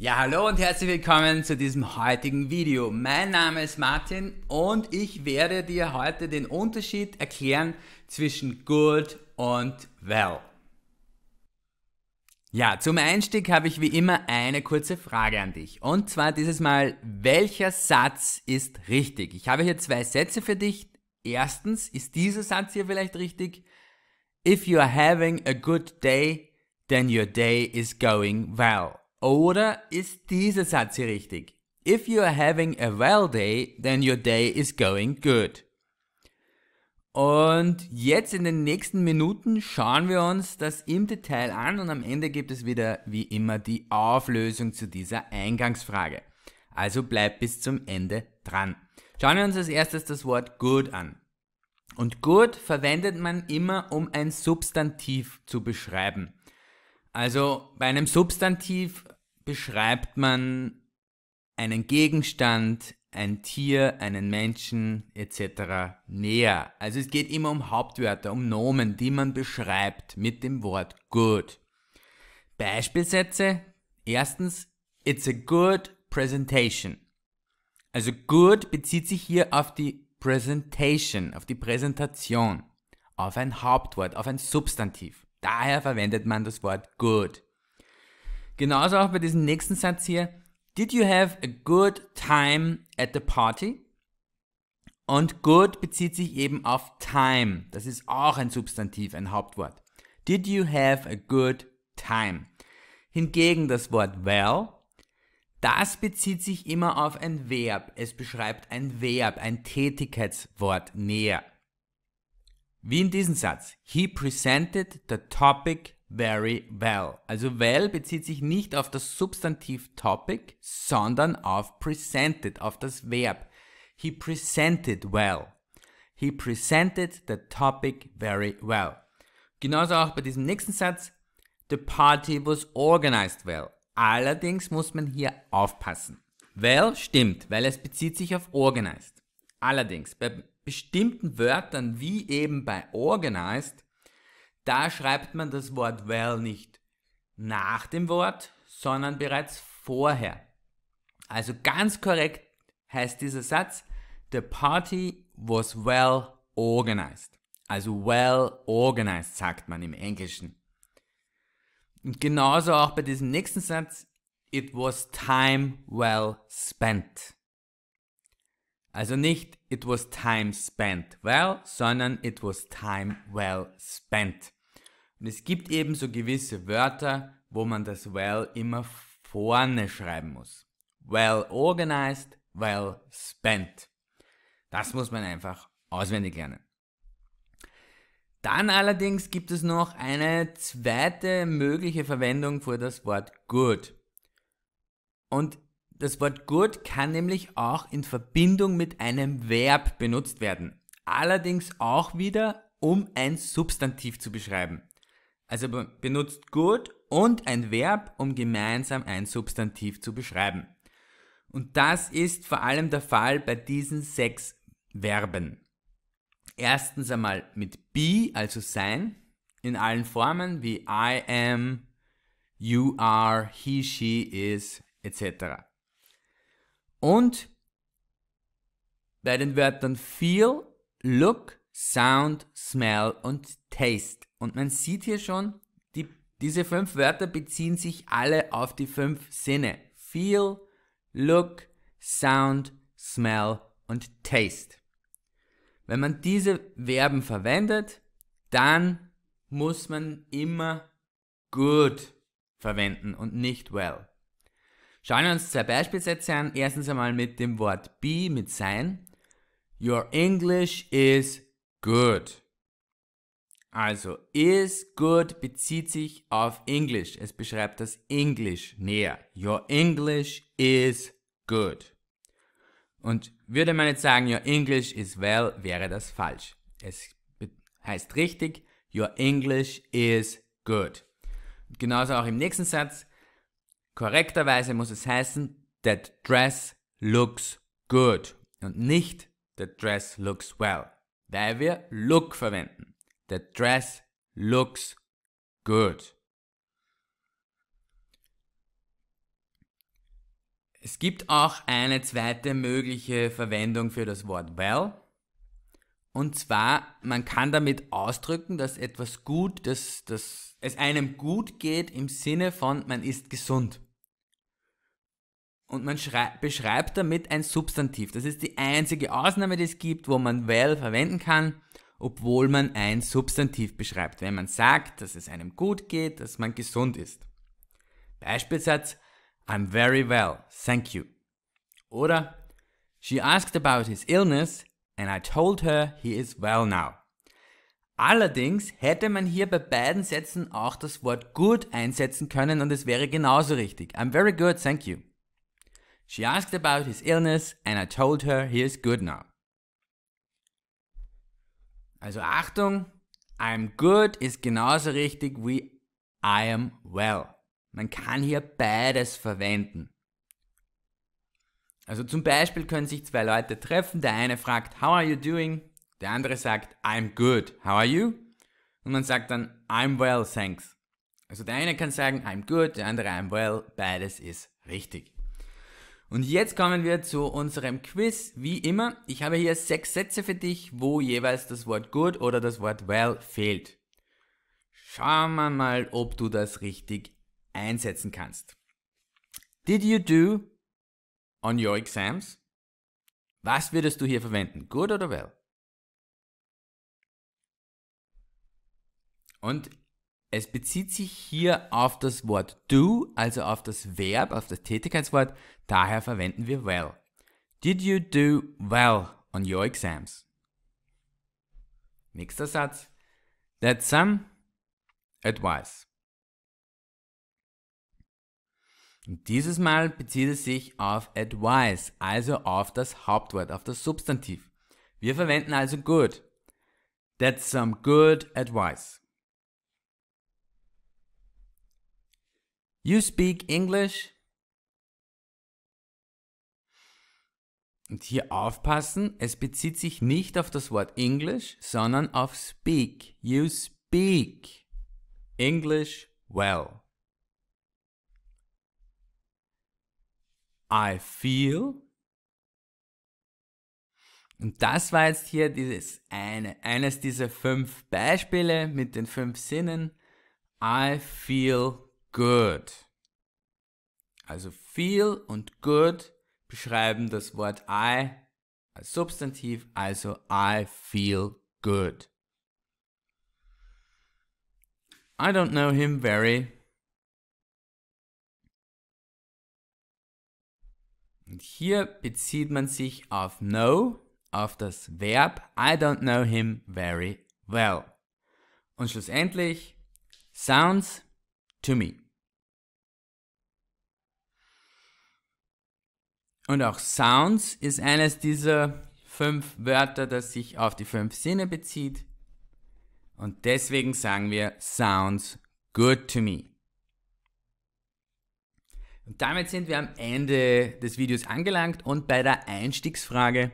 Ja, hallo und herzlich willkommen zu diesem heutigen Video. Mein Name ist Martin und ich werde dir heute den Unterschied erklären zwischen good und well. Ja, zum Einstieg habe ich wie immer eine kurze Frage an dich. Und zwar dieses Mal, welcher Satz ist richtig? Ich habe hier zwei Sätze für dich. Erstens, ist dieser Satz hier vielleicht richtig? If you are having a good day, then your day is going well. Oder ist dieser Satz hier richtig? If you are having a well day, then your day is going good. Und jetzt in den nächsten Minuten schauen wir uns das im Detail an und am Ende gibt es wieder wie immer die Auflösung zu dieser Eingangsfrage. Also bleibt bis zum Ende dran. Schauen wir uns als erstes das Wort good an. Und good verwendet man immer, um ein Substantiv zu beschreiben. Also bei einem Substantiv beschreibt man einen Gegenstand, ein Tier, einen Menschen etc. näher. Also es geht immer um Hauptwörter, um Nomen, die man beschreibt mit dem Wort good. Beispielsätze. Erstens, it's a good presentation. Also good bezieht sich hier auf die Presentation, auf die Präsentation, auf ein Hauptwort, auf ein Substantiv. Daher verwendet man das Wort good. Genauso auch bei diesem nächsten Satz hier. Did you have a good time at the party? Und good bezieht sich eben auf time. Das ist auch ein Substantiv, ein Hauptwort. Did you have a good time? Hingegen das Wort well, das bezieht sich immer auf ein Verb. Es beschreibt ein Verb, ein Tätigkeitswort näher. Wie in diesem Satz. He presented the topic very well. Also well bezieht sich nicht auf das Substantiv topic, sondern auf presented, auf das Verb. He presented well. He presented the topic very well. Genauso auch bei diesem nächsten Satz. The party was organized well. Allerdings muss man hier aufpassen. Well stimmt, weil es bezieht sich auf organized. Allerdings, bei bestimmten Wörtern, wie eben bei organized, da schreibt man das Wort well nicht nach dem Wort, sondern bereits vorher. Also ganz korrekt heißt dieser Satz, the party was well organized. Also well organized sagt man im Englischen. Und genauso auch bei diesem nächsten Satz, it was time well spent. Also nicht it was time spent well, sondern it was time well spent. Und es gibt eben so gewisse Wörter, wo man das well immer vorne schreiben muss. Well organized, well spent. Das muss man einfach auswendig lernen. Dann allerdings gibt es noch eine zweite mögliche Verwendung für das Wort good. Und das Wort good kann nämlich auch in Verbindung mit einem Verb benutzt werden. Allerdings auch wieder, um ein Substantiv zu beschreiben. Also benutzt good und ein Verb, um gemeinsam ein Substantiv zu beschreiben. Und das ist vor allem der Fall bei diesen sechs Verben. Erstens einmal mit be, also sein, in allen Formen wie I am, you are, he, she is, etc. Und bei den Wörtern Feel, Look, Sound, Smell und Taste. Und man sieht hier schon, die, diese fünf Wörter beziehen sich alle auf die fünf Sinne. Feel, Look, Sound, Smell und Taste. Wenn man diese Verben verwendet, dann muss man immer good verwenden und nicht well. Schauen wir uns zwei Beispielsätze an. Erstens einmal mit dem Wort be, mit sein. Your English is good. Also, is good bezieht sich auf Englisch. Es beschreibt das Englisch näher. Your English is good. Und würde man jetzt sagen, your English is well, wäre das falsch. Es heißt richtig, your English is good. genauso auch im nächsten Satz, Korrekterweise muss es heißen, that dress looks good und nicht that dress looks well, weil wir look verwenden. That dress looks good. Es gibt auch eine zweite mögliche Verwendung für das Wort well. Und zwar, man kann damit ausdrücken, dass etwas gut, dass, dass es einem gut geht im Sinne von, man ist gesund. Und man beschreibt damit ein Substantiv. Das ist die einzige Ausnahme, die es gibt, wo man well verwenden kann, obwohl man ein Substantiv beschreibt, wenn man sagt, dass es einem gut geht, dass man gesund ist. Beispielsatz, I'm very well, thank you. Oder, she asked about his illness and I told her he is well now. Allerdings hätte man hier bei beiden Sätzen auch das Wort good einsetzen können und es wäre genauso richtig. I'm very good, thank you. She asked about his illness and I told her he is good now. Also Achtung, I'm good ist genauso richtig wie I am well. Man kann hier beides verwenden. Also zum Beispiel können sich zwei Leute treffen, der eine fragt, how are you doing? Der andere sagt, I'm good, how are you? Und man sagt dann, I'm well, thanks. Also der eine kann sagen, I'm good, der andere, I'm well, beides ist richtig. Und jetzt kommen wir zu unserem Quiz. Wie immer, ich habe hier sechs Sätze für dich, wo jeweils das Wort good oder das Wort well fehlt. Schauen wir mal, ob du das richtig einsetzen kannst. Did you do on your exams? Was würdest du hier verwenden? Good oder well? Und es bezieht sich hier auf das Wort do, also auf das Verb, auf das Tätigkeitswort, daher verwenden wir well. Did you do well on your exams? Nächster Satz. That's some advice. Und dieses Mal bezieht es sich auf advice, also auf das Hauptwort, auf das Substantiv. Wir verwenden also good. That's some good advice. You speak English? Und hier aufpassen, es bezieht sich nicht auf das Wort English, sondern auf speak. You speak English well. I feel. Und das war jetzt hier dieses eine, eines dieser fünf Beispiele mit den fünf Sinnen. I feel good. Also feel und good beschreiben das Wort I als Substantiv, also I feel good. I don't know him very. Und hier bezieht man sich auf know, auf das Verb I don't know him very well. Und schlussendlich, sounds to me. Und auch Sounds ist eines dieser fünf Wörter, das sich auf die fünf Sinne bezieht. Und deswegen sagen wir Sounds good to me. Und damit sind wir am Ende des Videos angelangt und bei der Einstiegsfrage,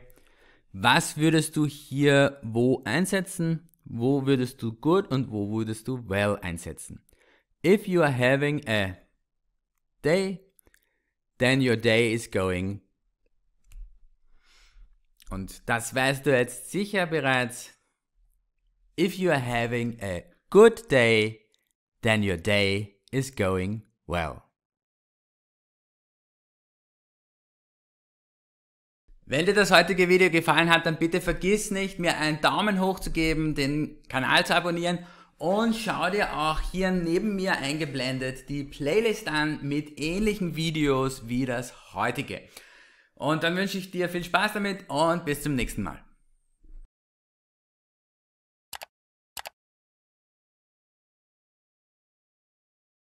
was würdest du hier wo einsetzen? Wo würdest du good und wo würdest du well einsetzen? If you are having a day, then your day is going. Und das weißt du jetzt sicher bereits. If you are having a good day, then your day is going well. Wenn dir das heutige Video gefallen hat, dann bitte vergiss nicht, mir einen Daumen hoch zu geben, den Kanal zu abonnieren und schau dir auch hier neben mir eingeblendet die Playlist an mit ähnlichen Videos wie das heutige. Und dann wünsche ich dir viel Spaß damit und bis zum nächsten Mal.